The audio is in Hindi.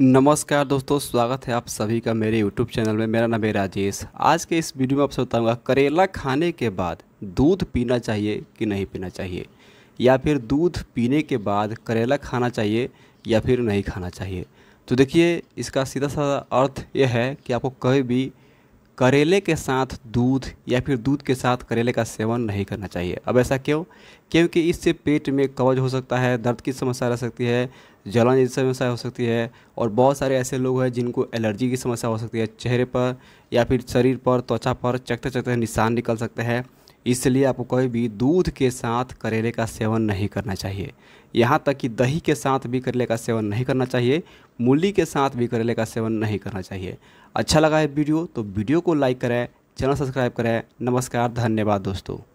नमस्कार दोस्तों स्वागत है आप सभी का मेरे यूट्यूब चैनल में मेरा नाम है राजेश आज के इस वीडियो में आपसे बताऊंगा करेला खाने के बाद दूध पीना चाहिए कि नहीं पीना चाहिए या फिर दूध पीने के बाद करेला खाना चाहिए या फिर नहीं खाना चाहिए तो देखिए इसका सीधा साधा अर्थ यह है कि आपको कभी भी करेले के साथ दूध या फिर दूध के साथ करेले का सेवन नहीं करना चाहिए अब ऐसा क्यों क्योंकि इससे पेट में कवच हो सकता है दर्द की समस्या रह सकती है जलन जैसी समस्या हो सकती है और बहुत सारे ऐसे लोग हैं जिनको एलर्जी की समस्या हो सकती है चेहरे पर या फिर शरीर पर त्वचा पर चकते चकते निशान निकल सकते हैं इसलिए आपको कभी भी दूध के साथ करेले का सेवन नहीं करना चाहिए यहाँ तक कि दही के साथ भी करेले का सेवन नहीं करना चाहिए मूली के साथ भी करेले का सेवन नहीं करना चाहिए अच्छा लगा है वीडियो तो वीडियो को लाइक करें चैनल सब्सक्राइब करें नमस्कार धन्यवाद दोस्तों